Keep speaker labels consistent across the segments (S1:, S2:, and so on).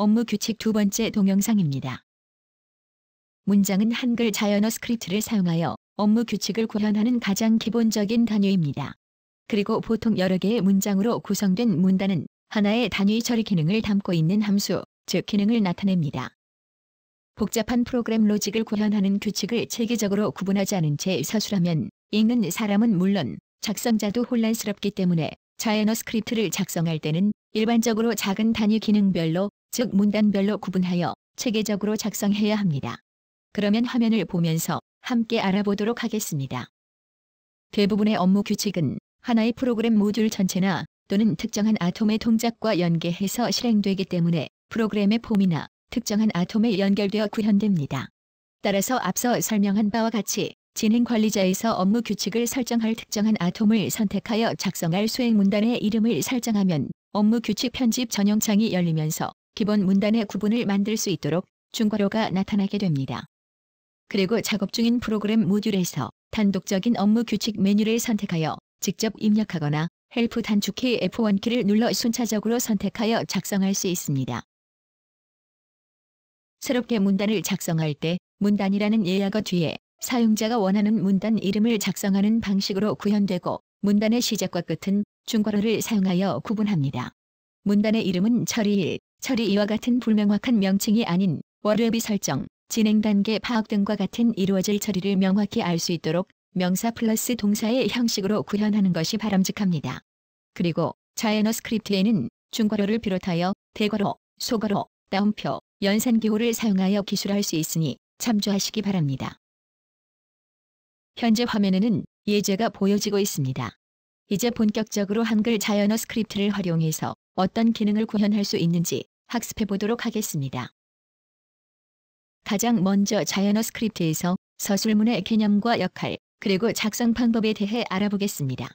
S1: 업무 규칙 두 번째 동영상입니다. 문장은 한글 자연어 스크립트를 사용하여 업무 규칙을 구현하는 가장 기본적인 단위입니다. 그리고 보통 여러 개의 문장으로 구성된 문단은 하나의 단위 처리 기능을 담고 있는 함수, 즉 기능을 나타냅니다. 복잡한 프로그램 로직을 구현하는 규칙을 체계적으로 구분하지 않은 채 서술하면 읽는 사람은 물론 작성자도 혼란스럽기 때문에 자연어 스크립트를 작성할 때는 일반적으로 작은 단위 기능별로 즉 문단별로 구분하여 체계적으로 작성해야 합니다. 그러면 화면을 보면서 함께 알아보도록 하겠습니다. 대부분의 업무 규칙은 하나의 프로그램 모듈 전체나 또는 특정한 아톰의 동작과 연계해서 실행되기 때문에 프로그램의 폼이나 특정한 아톰에 연결되어 구현됩니다. 따라서 앞서 설명한 바와 같이 진행 관리자에서 업무 규칙을 설정할 특정한 아톰을 선택하여 작성할 수행 문단의 이름을 설정하면 업무 규칙 편집 전용창이 열리면서 기본 문단의 구분을 만들 수 있도록 중괄호가 나타나게 됩니다. 그리고 작업 중인 프로그램 모듈에서 단독적인 업무 규칙 메뉴를 선택하여 직접 입력하거나 헬프 단축키 F1키를 눌러 순차적으로 선택하여 작성할 수 있습니다. 새롭게 문단을 작성할 때 문단이라는 예약어 뒤에 사용자가 원하는 문단 이름을 작성하는 방식으로 구현되고 문단의 시작과 끝은 중괄호를 사용하여 구분합니다. 문단의 이름은 처리일, 처리 이와 같은 불명확한 명칭이 아닌 월요비 설정, 진행 단계 파악 등과 같은 이루어질 처리를 명확히 알 수 있도록 명사 플러스 동사의 형식으로 구현하는 것이 바람직합니다. 그리고 자에너 스크립트에는 중괄호를 비롯하여 대괄호, 소괄호, 따옴표, 연산기호를 사용하여 기술할 수 있으니 참조하시기 바랍니다. 현재 화면에는 예제가 보여지고 있습니다. 이제 본격적으로 한글 자연어 스크립트를 활용해서 어떤 기능을 구현할 수 있는지 학습해 보도록 하겠습니다. 가장 먼저 자연어 스크립트에서 서술문의 개념과 역할, 그리고 작성 방법에 대해 알아보겠습니다.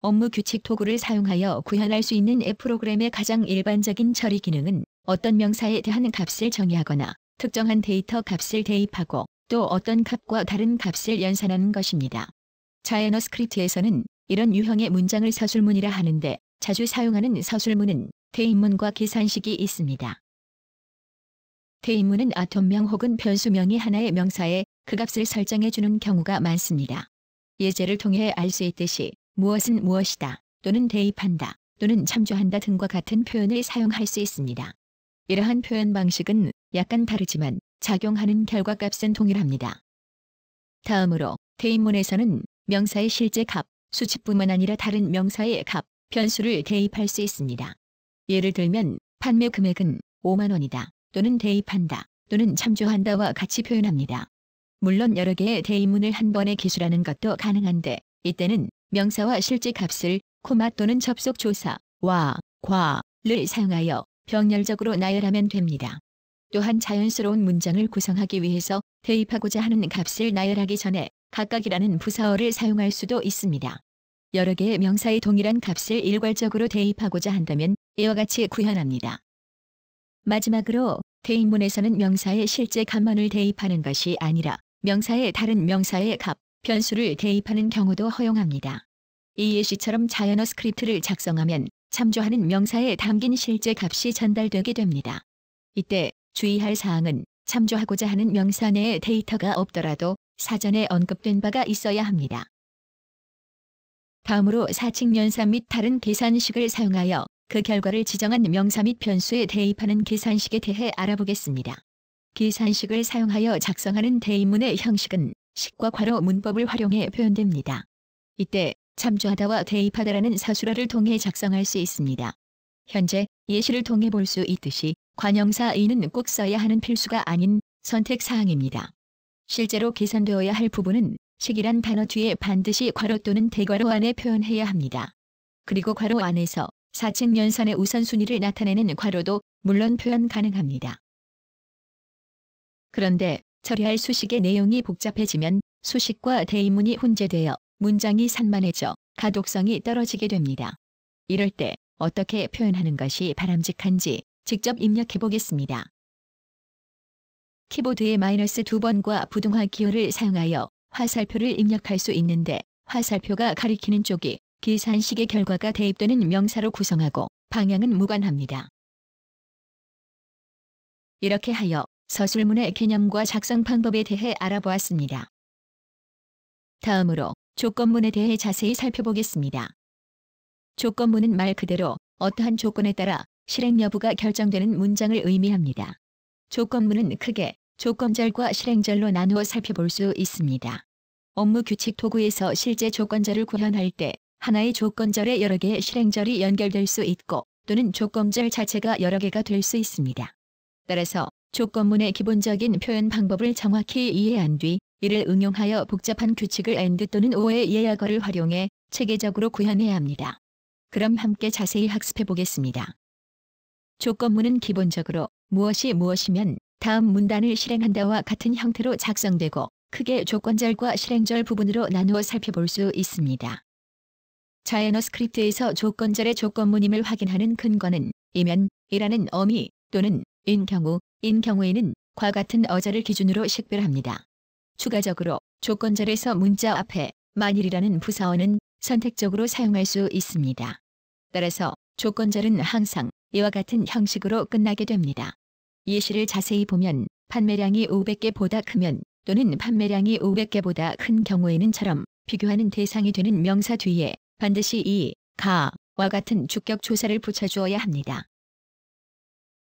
S1: 업무 규칙 도구를 사용하여 구현할 수 있는 앱 프로그램의 가장 일반적인 처리 기능은 어떤 명사에 대한 값을 정의하거나 특정한 데이터 값을 대입하고 또 어떤 값과 다른 값을 연산하는 것입니다. 자연어 스크립트에서는 이런 유형의 문장을 서술문이라 하는데 자주 사용하는 서술문은 대입문과 계산식이 있습니다. 대입문은 아톰명 혹은 변수명이 하나의 명사에 그 값을 설정해주는 경우가 많습니다. 예제를 통해 알 수 있듯이 무엇은 무엇이다 또는 대입한다 또는 참조한다 등과 같은 표현을 사용할 수 있습니다. 이러한 표현 방식은 약간 다르지만 작용하는 결과값은 동일합니다. 다음으로 대입문에서는 명사의 실제 값 수치뿐만 아니라 다른 명사의 값, 변수를 대입할 수 있습니다. 예를 들면 판매 금액은 5만 원이다 또는 대입한다 또는 참조한다와 같이 표현합니다. 물론 여러 개의 대입문을 한 번에 기술하는 것도 가능한데 이때는 명사와 실제 값을 코마 또는 접속 조사 와, 과를 사용하여 병렬적으로 나열하면 됩니다. 또한 자연스러운 문장을 구성하기 위해서 대입하고자 하는 값을 나열하기 전에 각각이라는 부사어를 사용할 수도 있습니다. 여러 개의 명사의 동일한 값을 일괄적으로 대입하고자 한다면 이와 같이 구현합니다. 마지막으로 대입문에서는 명사의 실제 값만을 대입하는 것이 아니라 명사의 다른 명사의 값, 변수를 대입하는 경우도 허용합니다. e 예 c 처럼 자연어 스크립트를 작성하면 참조하는 명사에 담긴 실제 값이 전달되게 됩니다. 이때 주의할 사항은 참조하고자 하는 명사 내에 데이터가 없더라도 사전에 언급된 바가 있어야 합니다. 다음으로 사칙 연사및 다른 계산식을 사용하여 그 결과를 지정한 명사 및 변수에 대입하는 계산식에 대해 알아보겠습니다. 계산식을 사용하여 작성하는 대입문의 형식은 식과 괄호 문법을 활용해 표현됩니다. 이때 참조하다와 대입하다라는 사수라를 통해 작성할 수 있습니다. 현재 예시를 통해 볼 수 있듯이 관형사 이는 꼭 써야 하는 필수가 아닌 선택사항입니다. 실제로 계산되어야 할 부분은 식이란 단어 뒤에 반드시 괄호 또는 대괄호 안에 표현해야 합니다. 그리고 괄호 안에서 4층 연산의 우선순위를 나타내는 괄호도 물론 표현 가능합니다. 그런데 처리할 수식의 내용이 복잡해지면 수식과 대의문이 혼재되어 문장이 산만해져 가독성이 떨어지게 됩니다. 이럴 때 어떻게 표현하는 것이 바람직한지 직접 입력해 보겠습니다. 키보드의 마이너스 두 번과 부등화 기호를 사용하여 화살표를 입력할 수 있는데 화살표가 가리키는 쪽이 계산식의 결과가 대입되는 명사로 구성하고 방향은 무관합니다. 이렇게 하여 서술문의 개념과 작성 방법에 대해 알아보았습니다. 다음으로 조건문에 대해 자세히 살펴보겠습니다. 조건문은 말 그대로 어떠한 조건에 따라 실행 여부가 결정되는 문장을 의미합니다. 조건문은 크게 조건절과 실행절로 나누어 살펴볼 수 있습니다. 업무 규칙 도구에서 실제 조건절을 구현할 때 하나의 조건절에 여러 개의 실행절이 연결될 수 있고 또는 조건절 자체가 여러 개가 될 수 있습니다. 따라서 조건문의 기본적인 표현 방법을 정확히 이해한 뒤 이를 응용하여 복잡한 규칙을 AND 또는 O의 예약어를 활용해 체계적으로 구현해야 합니다. 그럼 함께 자세히 학습해 보겠습니다. 조건문은 기본적으로 무엇이 무엇이면 다음 문단을 실행한다와 같은 형태로 작성되고 크게 조건절과 실행절 부분으로 나누어 살펴볼 수 있습니다. 자이너스크립트에서 조건절의 조건문임을 확인하는 근거는 이면이라는 어미 또는 인 경우, 인 경우에는 과 같은 어절을 기준으로 식별합니다. 추가적으로 조건절에서 문자 앞에 만일이라는 부사어는 선택적으로 사용할 수 있습니다. 따라서 조건절은 항상 이와 같은 형식으로 끝나게 됩니다. 예시를 자세히 보면 판매량이 500개보다 크면 또는 판매량이 500개보다 큰 경우에는처럼 비교하는 대상이 되는 명사 뒤에 반드시 이, 가, 와 같은 주격 조사를 붙여주어야 합니다.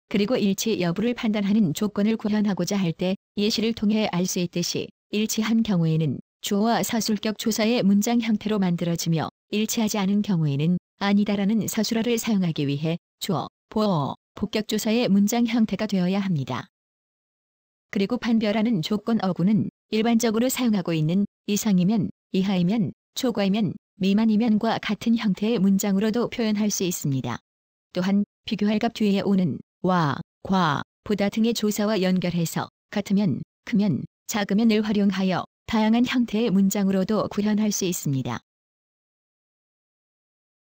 S1: 그리고 일치 여부를 판단하는 조건을 구현하고자 할 때 예시를 통해 알 수 있듯이 일치한 경우에는 주어와 사술격 조사의 문장 형태로 만들어지며 일치하지 않은 경우에는 아니다라는 사술어를 사용하기 위해 주어, 보어, 복격조사의 문장 형태가 되어야 합니다. 그리고 판별하는 조건 어구는 일반적으로 사용하고 있는 이상이면, 이하이면, 초과이면, 미만이면과 같은 형태의 문장으로도 표현할 수 있습니다. 또한 비교할 값 뒤에 오는 와, 과, 보다 등의 조사와 연결해서 같으면, 크면, 작으면을 활용하여 다양한 형태의 문장으로도 구현할 수 있습니다.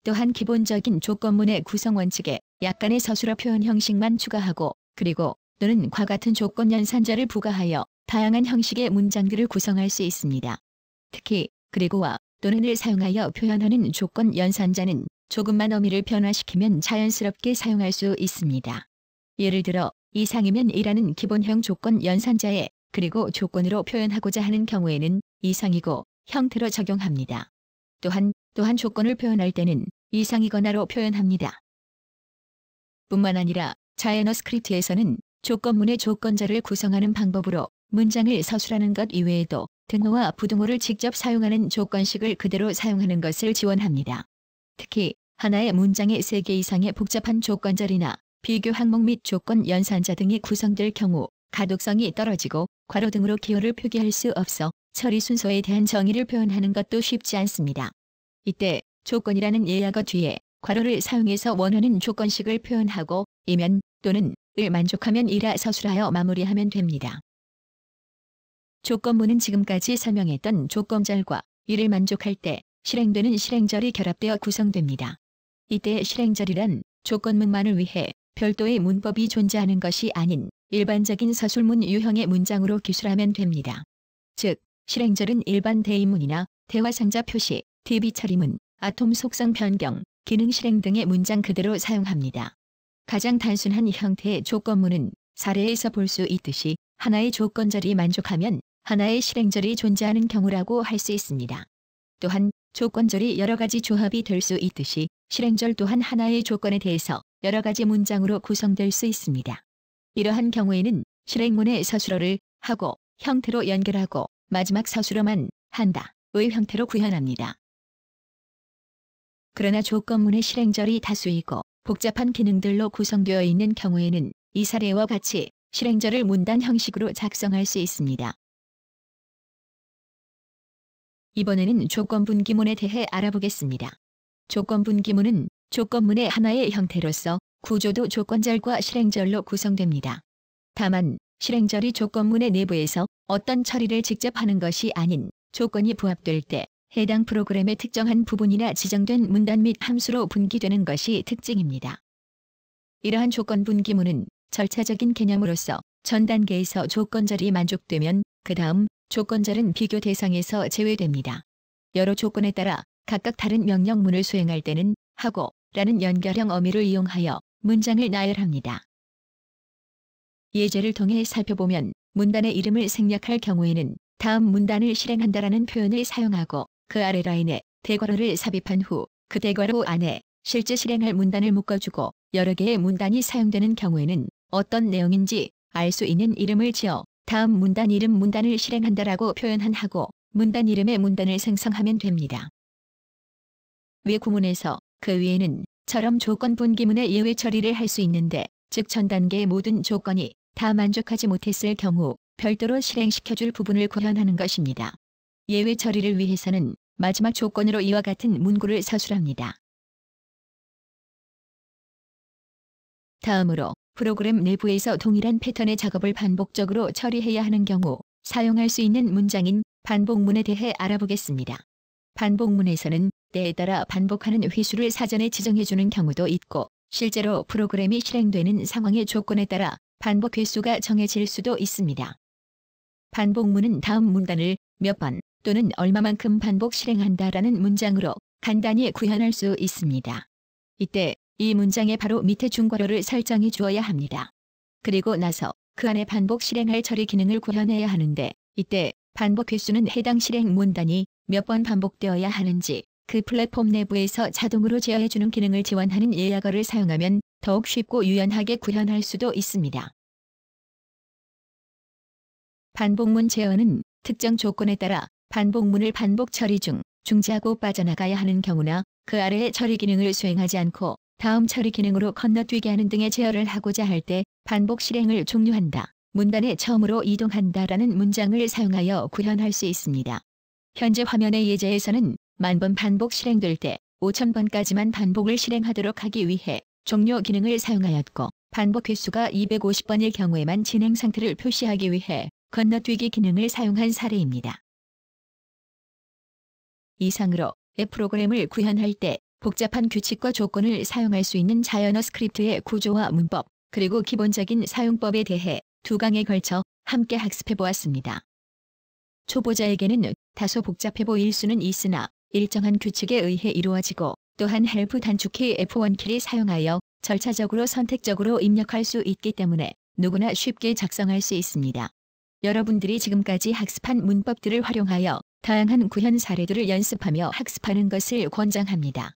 S1: 또한 기본적인 조건문의 구성 원칙에 약간의 서술어 표현 형식만 추가하고 그리고 또는 과 같은 조건 연산자를 부과하여 다양한 형식의 문장들을 구성할 수 있습니다. 특히 그리고와 또는을 사용하여 표현하는 조건 연산자는 조금만 어미를 변화시키면 자연스럽게 사용할 수 있습니다. 예를 들어 이상이면 이라는 기본형 조건 연산자에 그리고 조건으로 표현하고자 하는 경우에는 이상이고 형태로 적용합니다. 또한 또한 조건을 표현할 때는 이상이거나로 표현합니다. 뿐만 아니라 자이너 스크립트에서는 조건문의 조건자를 구성하는 방법으로 문장을 서술하는 것 이외에도 등호와 부등호를 직접 사용하는 조건식을 그대로 사용하는 것을 지원합니다. 특히 하나의 문장에 3개 이상의 복잡한 조건절이나 비교 항목 및 조건 연산자 등이 구성될 경우 가독성이 떨어지고 괄호 등으로 기호를 표기할 수 없어 처리 순서에 대한 정의를 표현하는 것도 쉽지 않습니다. 이때 조건이라는 예약어 뒤에 괄호를 사용해서 원하는 조건식을 표현하고 이면 또는 을 만족하면 이라 서술하여 마무리하면 됩니다. 조건문은 지금까지 설명했던 조건절과 이를 만족할 때 실행되는 실행절이 결합되어 구성됩니다. 이때 실행절이란 조건문만을 위해 별도의 문법이 존재하는 것이 아닌 일반적인 서술문 유형의 문장으로 기술하면 됩니다. 즉, 실행절은 일반 대입문이나 대화상자 표시, DB 처리문, 아톰 속성 변경, 기능 실행 등의 문장 그대로 사용합니다. 가장 단순한 형태의 조건문은 사례에서 볼 수 있듯이 하나의 조건절이 만족하면 하나의 실행절이 존재하는 경우라고 할 수 있습니다. 또한 조건절이 여러 가지 조합이 될 수 있듯이 실행절 또한 하나의 조건에 대해서 여러 가지 문장으로 구성될 수 있습니다. 이러한 경우에는 실행문의 서술어를 하고 형태로 연결하고 마지막 서술어만 한다. 의 형태로 구현합니다. 그러나 조건문의 실행절이 다수이고 복잡한 기능들로 구성되어 있는 경우에는 이 사례와 같이 실행절을 문단 형식으로 작성할 수 있습니다. 이번에는 조건분기문에 대해 알아보겠습니다. 조건분기문은 조건문의 하나의 형태로서 구조도 조건절과 실행절로 구성됩니다. 다만 실행절이 조건문의 내부에서 어떤 처리를 직접 하는 것이 아닌 조건이 부합될 때 해당 프로그램의 특정한 부분이나 지정된 문단 및 함수로 분기되는 것이 특징입니다. 이러한 조건 분기문은 절차적인 개념으로서 전 단계에서 조건절이 만족되면 그 다음 조건절은 비교 대상에서 제외됩니다. 여러 조건에 따라 각각 다른 명령문을 수행할 때는 하고 라는 연결형 어미를 이용하여 문장을 나열합니다. 예제를 통해 살펴보면 문단의 이름을 생략할 경우에는 다음 문단을 실행한다라는 표현을 사용하고 그 아래 라인에 대괄호를 삽입한 후 그 대괄호 안에 실제 실행할 문단을 묶어주고 여러 개의 문단이 사용되는 경우에는 어떤 내용인지 알 수 있는 이름을 지어 다음 문단 이름 문단을 실행한다라고 표현한 하고 문단 이름의 문단을 생성하면 됩니다. 위 구문에서 그 위에는 처럼 조건 분기문의 예외 처리를 할 수 있는데 즉 전 단계의 모든 조건이 다 만족하지 못했을 경우 별도로 실행시켜줄 부분을 구현하는 것입니다. 예외 처리를 위해서는 마지막 조건으로 이와 같은 문구를 서술합니다. 다음으로 프로그램 내부에서 동일한 패턴의 작업을 반복적으로 처리해야 하는 경우 사용할 수 있는 문장인 반복문에 대해 알아보겠습니다. 반복문에서는 때에 따라 반복하는 횟수를 사전에 지정해주는 경우도 있고 실제로 프로그램이 실행되는 상황의 조건에 따라 반복 횟수가 정해질 수도 있습니다. 반복문은 다음 문단을 몇 번 또는 얼마만큼 반복 실행한다라는 문장으로 간단히 구현할 수 있습니다. 이때 이 문장의 바로 밑에 중괄호를 설정해 주어야 합니다. 그리고 나서 그 안에 반복 실행할 처리 기능을 구현해야 하는데 이때 반복 횟수는 해당 실행 문단이 몇 번 반복되어야 하는지 그 플랫폼 내부에서 자동으로 제어해주는 기능을 지원하는 예약어를 사용하면 더욱 쉽고 유연하게 구현할 수도 있습니다. 반복문 제어는 특정 조건에 따라 반복문을 반복 처리 중 중지하고 빠져나가야 하는 경우나 그 아래의 처리 기능을 수행하지 않고 다음 처리 기능으로 건너뛰게 하는 등의 제어를 하고자 할 때 반복 실행을 종료한다. 문단에 처음으로 이동한다라는 문장을 사용하여 구현할 수 있습니다. 현재 화면의 예제에서는 만번 반복 실행될 때 5,000번까지만 반복을 실행하도록 하기 위해 종료 기능을 사용하였고 반복 횟수가 250번일 경우에만 진행 상태를 표시하기 위해 건너뛰기 기능을 사용한 사례입니다. 이상으로 앱 프로그램을 구현할 때 복잡한 규칙과 조건을 사용할 수 있는 자연어 스크립트의 구조와 문법, 그리고 기본적인 사용법에 대해 두 강에 걸쳐 함께 학습해 보았습니다. 초보자에게는 다소 복잡해 보일 수는 있으나 일정한 규칙에 의해 이루어지고 또한 헬프 단축키 F1키를 사용하여 절차적으로 선택적으로 입력할 수 있기 때문에 누구나 쉽게 작성할 수 있습니다. 여러분들이 지금까지 학습한 문법들을 활용하여 다양한 구현 사례들을 연습하며 학습하는 것을 권장합니다.